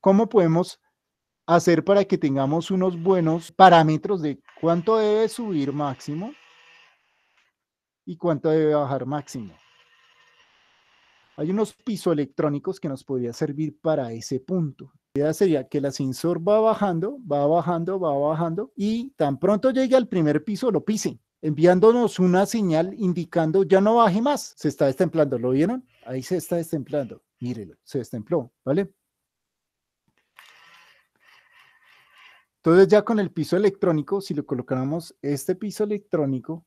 ¿Cómo podemos hacer para que tengamos unos buenos parámetros de cuánto debe subir máximo y cuánto debe bajar máximo? Hay unos electrónicos que nos podría servir para ese punto. La idea sería que el ascensor va bajando, va bajando, va bajando y tan pronto llegue al primer piso lo pise, enviándonos una señal indicando ya no baje más. Se está destemplando, ¿lo vieron? Ahí se está destemplando. Mírelo, se destempló, ¿vale? Entonces ya con el piso electrónico, si le colocamos este piso electrónico,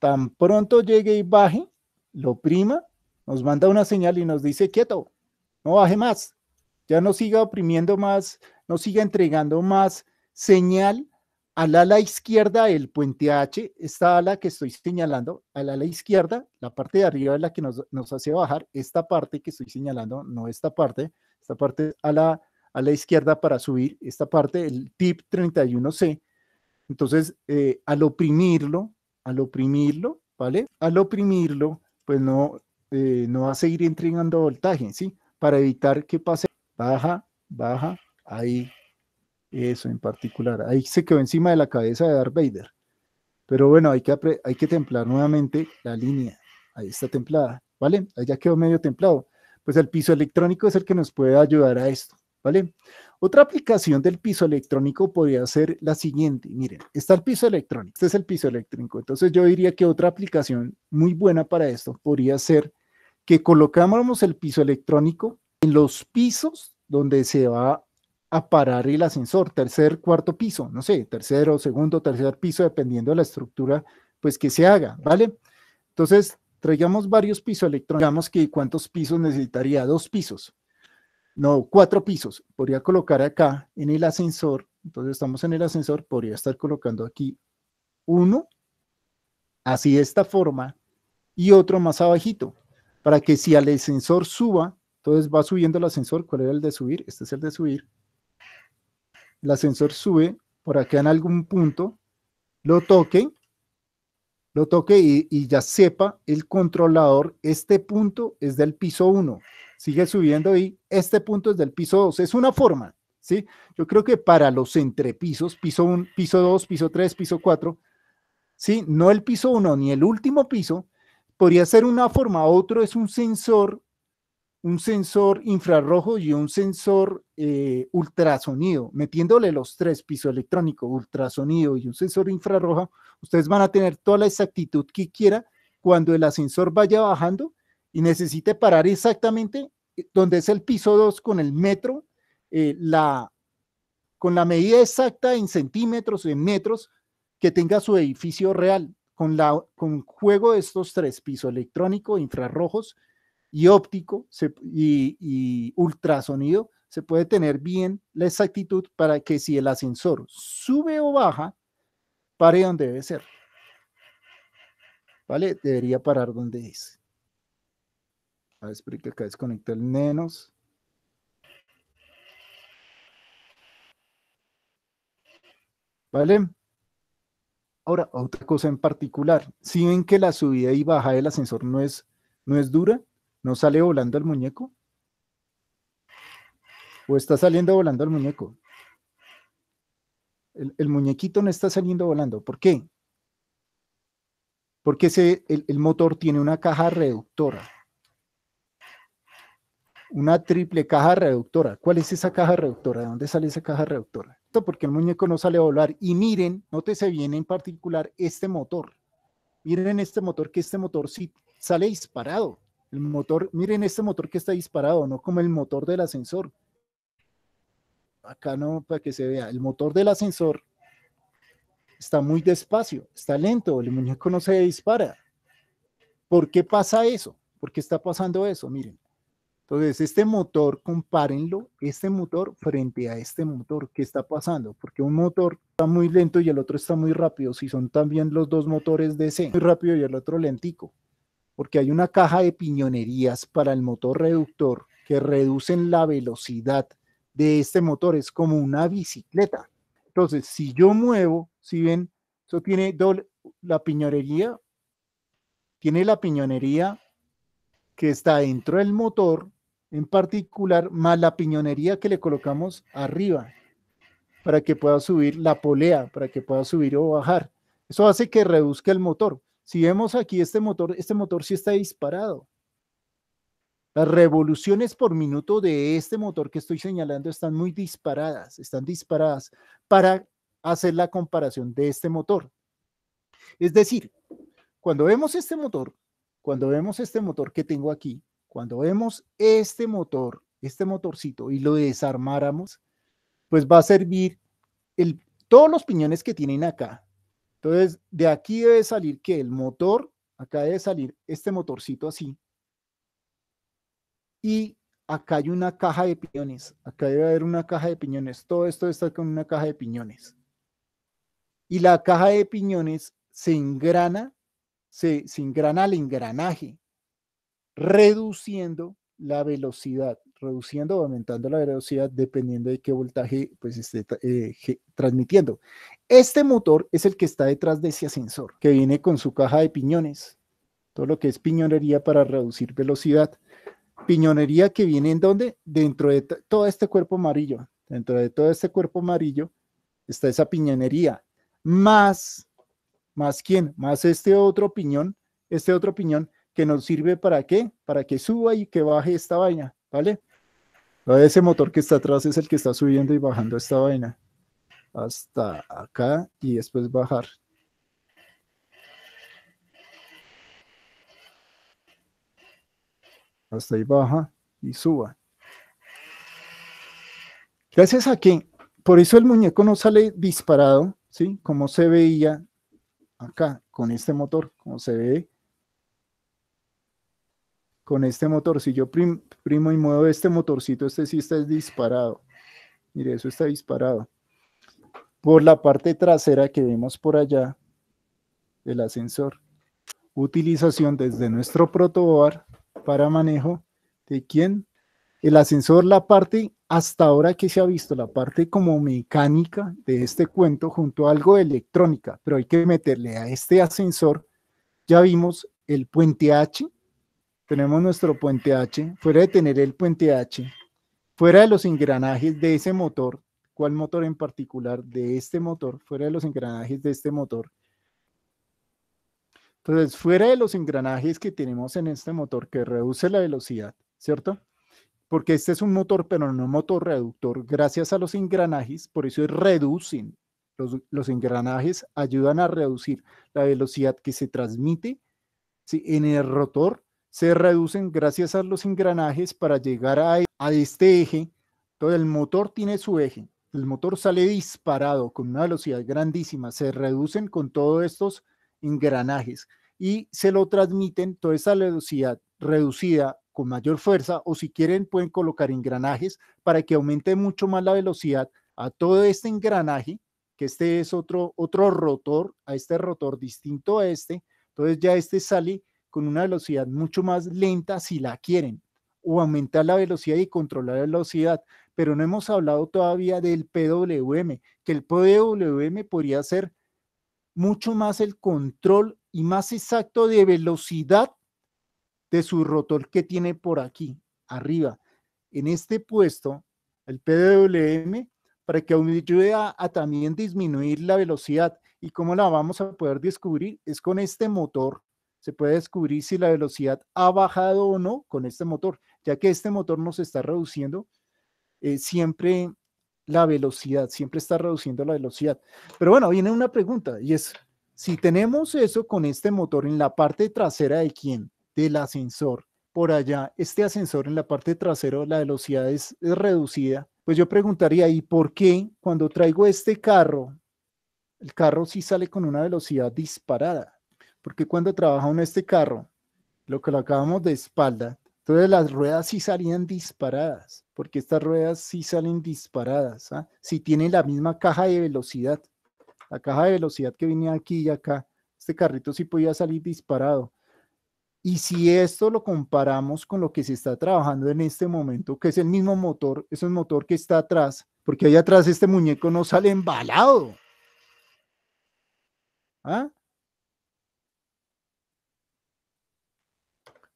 tan pronto llegue y baje, lo prima, nos manda una señal y nos dice, quieto, no baje más, ya no siga oprimiendo más, no siga entregando más señal al ala izquierda el puente H, esta ala que estoy señalando, al ala izquierda, la parte de arriba es la que nos, hace bajar, esta parte que estoy señalando, no esta parte, esta parte a la, izquierda para subir, esta parte, el tip 31C. Entonces, eh, al oprimirlo, al oprimirlo, ¿vale? Al oprimirlo, pues no, eh, no va a seguir entregando voltaje, ¿sí? Para evitar que pase, baja, baja, ahí eso en particular. Ahí se quedó encima de la cabeza de Darth Vader. Pero bueno, hay que, hay que templar nuevamente la línea. Ahí está templada, ¿vale? Ahí ya quedó medio templado. Pues el piso electrónico es el que nos puede ayudar a esto, ¿vale? Otra aplicación del piso electrónico podría ser la siguiente. Miren, está el piso electrónico. Este es el piso electrónico. Entonces yo diría que otra aplicación muy buena para esto podría ser que colocáramos el piso electrónico en los pisos donde se va a parar el ascensor, tercer, cuarto piso, no sé, tercero, segundo, tercer piso, dependiendo de la estructura, pues que se haga, ¿vale? Entonces, traigamos varios pisos electrónicos, digamos que cuántos pisos necesitaría, dos pisos, no, cuatro pisos, podría colocar acá en el ascensor, entonces estamos en el ascensor, podría estar colocando aquí uno, así de esta forma, y otro más abajito, para que si al ascensor suba, entonces va subiendo el ascensor, ¿cuál era el de subir? Este es el de subir, el ascensor sube por acá en algún punto, lo toque, lo toque y, ya sepa el controlador, este punto es del piso 1, sigue subiendo y este punto es del piso 2, es una forma, ¿sí? Yo creo que para los entrepisos, piso 1, piso 2, piso 3, piso 4, ¿sí? No el piso 1 ni el último piso, podría ser una forma, otro es un sensor, un sensor infrarrojo y un sensor eh, ultrasonido, metiéndole los tres, piso electrónico, ultrasonido y un sensor infrarrojo, ustedes van a tener toda la exactitud que quiera cuando el ascensor vaya bajando y necesite parar exactamente eh, donde es el piso 2 con el metro, eh, la, con la medida exacta en centímetros, en metros, que tenga su edificio real, con, la, con juego de estos tres, piso electrónico, infrarrojos y óptico y ultrasonido, se puede tener bien la exactitud para que si el ascensor sube o baja, pare donde debe ser. ¿Vale? Debería parar donde es. A ver, espero que acá desconecte el menos. ¿Vale? Ahora, otra cosa en particular. Si ven que la subida y baja del ascensor no es, no es dura, no sale volando el muñeco, o está saliendo volando el muñeco. El, muñequito no está saliendo volando. ¿Por qué? Porque ese, el, motor tiene una caja reductora. Una triple caja reductora. ¿Cuál es esa caja reductora? ¿De dónde sale esa caja reductora? Esto porque el muñeco no sale a volar. Y miren, nótese bien en particular este motor. Miren este motor, que este motor sí sale disparado. El motor, miren este motor que está disparado, no como el motor del ascensor acá no, para que se vea, el motor del ascensor está muy despacio, está lento, el muñeco no se dispara. ¿Por qué pasa eso? ¿Por qué está pasando eso? Miren. Entonces, este motor, compárenlo, este motor frente a este motor, ¿qué está pasando? Porque un motor está muy lento y el otro está muy rápido, si son también los dos motores DC, muy rápido y el otro lentico, porque hay una caja de piñonerías para el motor reductor que reducen la velocidad de este motor, es como una bicicleta. Entonces, si yo muevo, si ven, eso tiene la piñonería, tiene la piñonería que está dentro del motor en particular, más la piñonería que le colocamos arriba para que pueda subir la polea, para que pueda subir o bajar. Eso hace que reduzca el motor. Si vemos aquí este motor, este motor sí está disparado. Las revoluciones por minuto de este motor que estoy señalando están muy disparadas, están disparadas para hacer la comparación de este motor. Es decir, cuando vemos este motor, cuando vemos este motor que tengo aquí, cuando vemos este motor, este motorcito y lo desarmáramos, pues va a servir el, todos los piñones que tienen acá. Entonces, de aquí debe salir que el motor, acá debe salir este motorcito así, y acá hay una caja de piñones. Acá debe haber una caja de piñones. Todo esto está con una caja de piñones. Y la caja de piñones se engrana, se, engrana al engranaje, reduciendo la velocidad, reduciendo o aumentando la velocidad dependiendo de qué voltaje pues, esté eh, transmitiendo. Este motor es el que está detrás de ese ascensor, que viene con su caja de piñones, todo lo que es piñonería para reducir velocidad piñonería que viene en donde? Dentro de todo este cuerpo amarillo, dentro de todo este cuerpo amarillo está esa piñonería, más, más quién, más este otro piñón, este otro piñón que nos sirve para qué, para que suba y que baje esta vaina, ¿vale? Ese motor que está atrás es el que está subiendo y bajando esta vaina hasta acá y después bajar. hasta ahí baja y suba. Gracias a que, por eso el muñeco no sale disparado, ¿sí? Como se veía acá con este motor, como se ve con este motor. Si yo primo y muevo este motorcito, este sí está disparado. Mire, eso está disparado. Por la parte trasera que vemos por allá el ascensor. Utilización desde nuestro protoboard para manejo de quién. El ascensor, la parte hasta ahora que se ha visto, la parte como mecánica de este cuento junto a algo electrónica, pero hay que meterle a este ascensor, ya vimos el puente H, tenemos nuestro puente H, fuera de tener el puente H, fuera de los engranajes de ese motor, ¿cuál motor en particular? De este motor, fuera de los engranajes de este motor, entonces, fuera de los engranajes que tenemos en este motor que reduce la velocidad, ¿cierto? Porque este es un motor, pero no un motor reductor. Gracias a los engranajes, por eso reducen. Los, los engranajes ayudan a reducir la velocidad que se transmite ¿sí? en el rotor. Se reducen gracias a los engranajes para llegar a, a este eje. Entonces, el motor tiene su eje. El motor sale disparado con una velocidad grandísima. Se reducen con todos estos engranajes y se lo transmiten toda esa velocidad reducida con mayor fuerza o si quieren pueden colocar engranajes para que aumente mucho más la velocidad a todo este engranaje, que este es otro, otro rotor, a este rotor distinto a este, entonces ya este sale con una velocidad mucho más lenta si la quieren, o aumentar la velocidad y controlar la velocidad, pero no hemos hablado todavía del PWM, que el PWM podría ser mucho más el control y más exacto de velocidad de su rotor que tiene por aquí, arriba, en este puesto, el PWM, para que ayude a, también disminuir la velocidad. ¿Y cómo la vamos a poder descubrir? Es con este motor. Se puede descubrir si la velocidad ha bajado o no con este motor, ya que este motor nos está reduciendo eh, siempre la velocidad, siempre está reduciendo la velocidad. Pero bueno, viene una pregunta y es, si tenemos eso con este motor en la parte trasera de quién? Del ascensor. Por allá, este ascensor en la parte trasera, la velocidad es, reducida. Pues yo preguntaría, ¿y por qué cuando traigo este carro, el carro sí sale con una velocidad disparada? Porque cuando trabaja en este carro, lo que lo acabamos de espalda, entonces las ruedas sí salían disparadas, porque estas ruedas sí salen disparadas, ¿ah? si tiene la misma caja de velocidad la caja de velocidad que venía aquí y acá, este carrito sí podía salir disparado. Y si esto lo comparamos con lo que se está trabajando en este momento, que es el mismo motor, es el motor que está atrás, porque ahí atrás este muñeco no sale embalado. ¿Ah?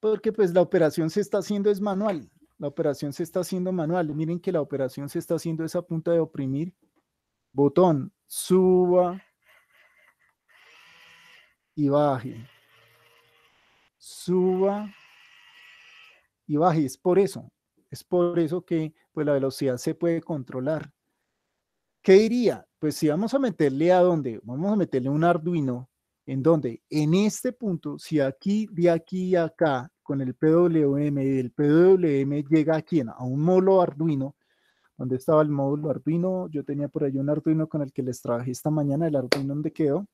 Porque pues la operación se está haciendo es manual, la operación se está haciendo manual. Miren que la operación se está haciendo esa punta de oprimir botón, suba y baje. Suba y baje. Es por eso, es por eso que pues, la velocidad se puede controlar. ¿Qué diría? Pues si vamos a meterle a dónde, vamos a meterle un Arduino, en donde en este punto, si aquí, de aquí y acá, con el PWM y el PWM llega aquí a un molo Arduino, ¿Dónde estaba el módulo Arduino. Yo tenía por ahí un Arduino con el que les trabajé esta mañana, el Arduino donde quedó.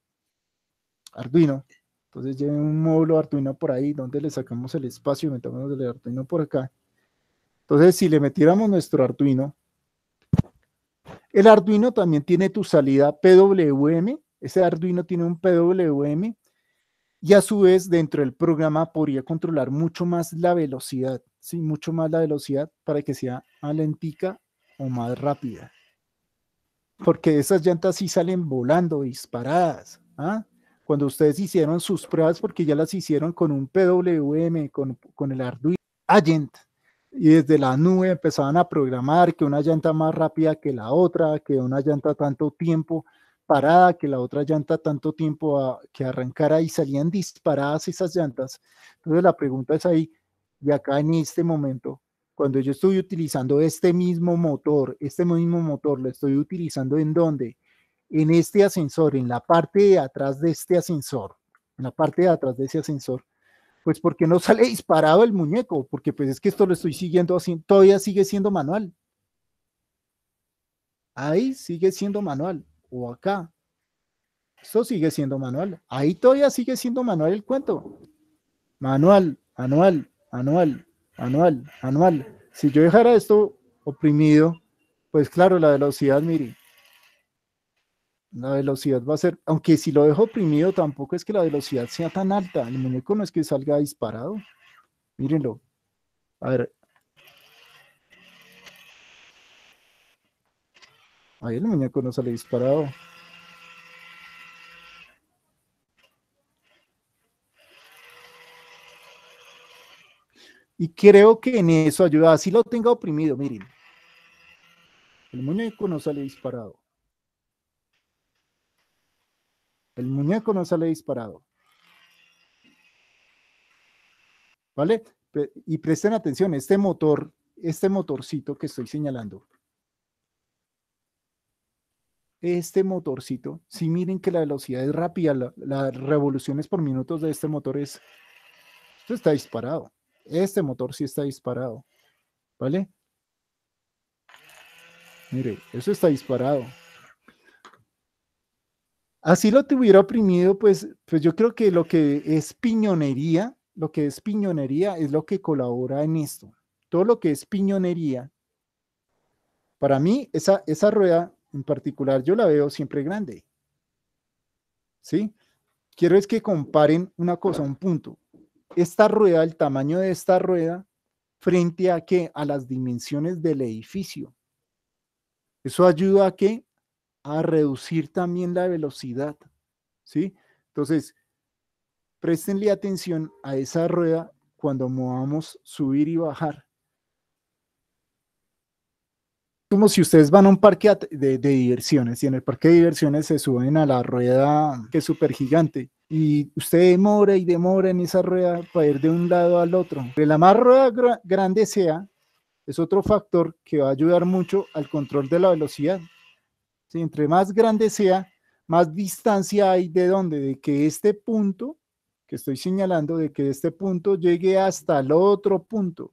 Arduino. Entonces lleve un módulo Arduino por ahí, donde le sacamos el espacio y metemos el Arduino por acá. Entonces, si le metiéramos nuestro Arduino, el Arduino también tiene tu salida PWM. Ese Arduino tiene un PWM y a su vez dentro del programa podría controlar mucho más la velocidad, ¿sí? mucho más la velocidad para que sea alentica o más rápida. Porque esas llantas sí salen volando, disparadas. ¿ah? Cuando ustedes hicieron sus pruebas, porque ya las hicieron con un PWM, con, con el Arduino Agent, y desde la nube empezaban a programar que una llanta más rápida que la otra, que una llanta tanto tiempo parada, que la otra llanta tanto tiempo a, que arrancara y salían disparadas esas llantas. Entonces la pregunta es ahí, y acá en este momento, cuando yo estoy utilizando este mismo motor, este mismo motor lo estoy utilizando en dónde? En este ascensor, en la parte de atrás de este ascensor, en la parte de atrás de ese ascensor. Pues porque no sale disparado el muñeco, porque pues es que esto lo estoy siguiendo haciendo, todavía sigue siendo manual. Ahí sigue siendo manual, o acá, esto sigue siendo manual. Ahí todavía sigue siendo manual el cuento. Manual, manual, manual anual, anual. Si yo dejara esto oprimido, pues claro, la velocidad, mire, la velocidad va a ser, aunque si lo dejo oprimido, tampoco es que la velocidad sea tan alta. El muñeco no es que salga disparado. Mírenlo. A ver. Ahí el muñeco no sale disparado. Y creo que en eso ayuda, así lo tenga oprimido, miren. El muñeco no sale disparado. El muñeco no sale disparado. ¿Vale? Y presten atención, este motor, este motorcito que estoy señalando, este motorcito, si miren que la velocidad es rápida, las revoluciones por minutos de este motor es, esto está disparado. Este motor sí está disparado, ¿vale? Mire, eso está disparado. Así lo tuviera oprimido, pues, pues yo creo que lo que es piñonería, lo que es piñonería es lo que colabora en esto. Todo lo que es piñonería, para mí esa, esa rueda en particular yo la veo siempre grande. ¿Sí? Quiero es que comparen una cosa, un punto esta rueda, el tamaño de esta rueda, frente a qué? A las dimensiones del edificio. Eso ayuda a qué? A reducir también la velocidad, ¿sí? Entonces, prestenle atención a esa rueda cuando movamos subir y bajar. Como si ustedes van a un parque de, de diversiones y en el parque de diversiones se suben a la rueda que es súper gigante y usted demora y demora en esa rueda para ir de un lado al otro. que la más rueda grande sea, es otro factor que va a ayudar mucho al control de la velocidad. Si entre más grande sea, más distancia hay de dónde, de que este punto que estoy señalando, de que este punto llegue hasta el otro punto.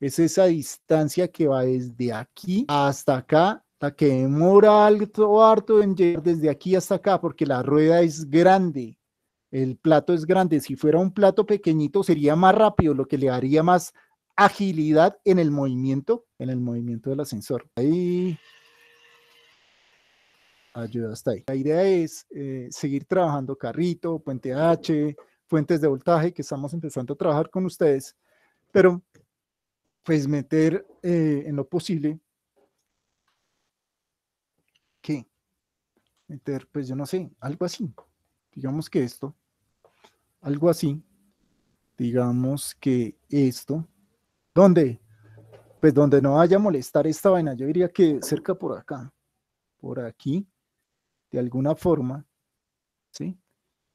Es esa distancia que va desde aquí hasta acá la que demora alto harto en llegar desde aquí hasta acá, porque la rueda es grande el plato es grande. Si fuera un plato pequeñito, sería más rápido, lo que le daría más agilidad en el movimiento, en el movimiento del ascensor. Ahí. Ayuda hasta ahí. La idea es eh, seguir trabajando carrito, puente H, fuentes de voltaje que estamos empezando a trabajar con ustedes, pero pues meter eh, en lo posible ¿qué? meter, pues yo no sé, algo así, digamos que esto, algo así, digamos que esto, ¿dónde? Pues donde no vaya a molestar esta vaina, yo diría que cerca por acá, por aquí, de alguna forma, ¿sí?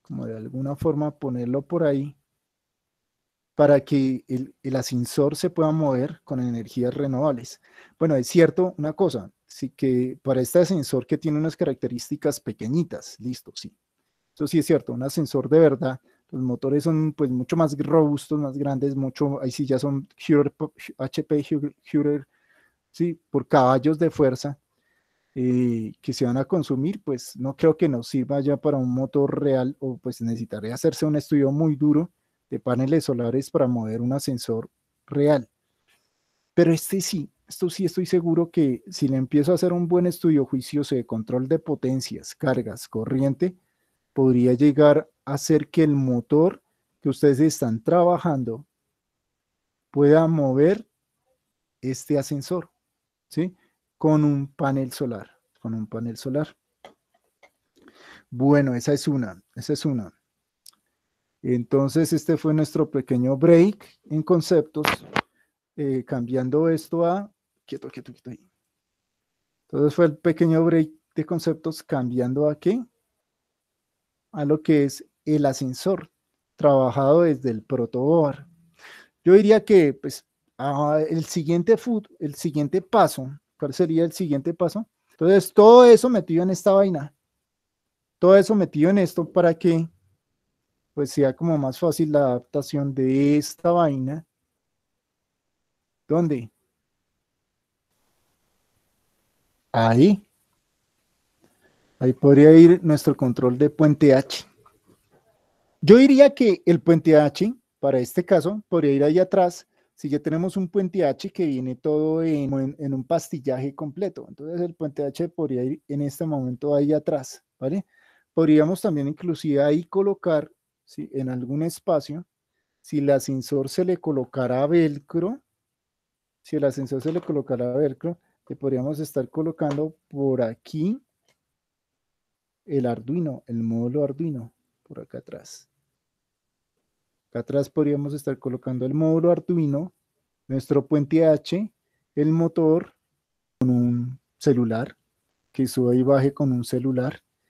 Como de alguna forma ponerlo por ahí, para que el, el ascensor se pueda mover con energías renovables. Bueno, es cierto una cosa, sí que para este ascensor que tiene unas características pequeñitas, listo, sí, eso sí es cierto, un ascensor de verdad. Los motores son pues mucho más robustos, más grandes, mucho, ahí sí ya son HP sí, por caballos de fuerza eh, que se van a consumir, pues no creo que nos sirva ya para un motor real o pues necesitaré hacerse un estudio muy duro de paneles solares para mover un ascensor real. Pero este sí, esto sí estoy seguro que si le empiezo a hacer un buen estudio juicioso de control de potencias, cargas, corriente, podría llegar a hacer que el motor que ustedes están trabajando pueda mover este ascensor, ¿sí? Con un panel solar, con un panel solar. Bueno, esa es una, esa es una. Entonces, este fue nuestro pequeño break en conceptos, eh, cambiando esto a... Quieto, quieto, quieto ahí. Entonces fue el pequeño break de conceptos cambiando a qué? a lo que es el ascensor, trabajado desde el protobar Yo diría que pues, ah, el, siguiente el siguiente paso, ¿cuál sería el siguiente paso? Entonces, todo eso metido en esta vaina, todo eso metido en esto para que pues sea como más fácil la adaptación de esta vaina. ¿Dónde? Ahí. Ahí podría ir nuestro control de puente H. Yo diría que el puente H, para este caso, podría ir ahí atrás, si ya tenemos un puente H que viene todo en, un pastillaje completo. Entonces el puente H podría ir en este momento ahí atrás, ¿vale? Podríamos también inclusive ahí colocar, en algún espacio, si el ascensor se le colocara velcro, si el ascensor se le colocara velcro, le podríamos estar colocando por aquí, el Arduino, el módulo Arduino, por acá atrás. Acá atrás podríamos estar colocando el módulo Arduino, nuestro puente H, el motor con un celular, que suba y baje con un celular,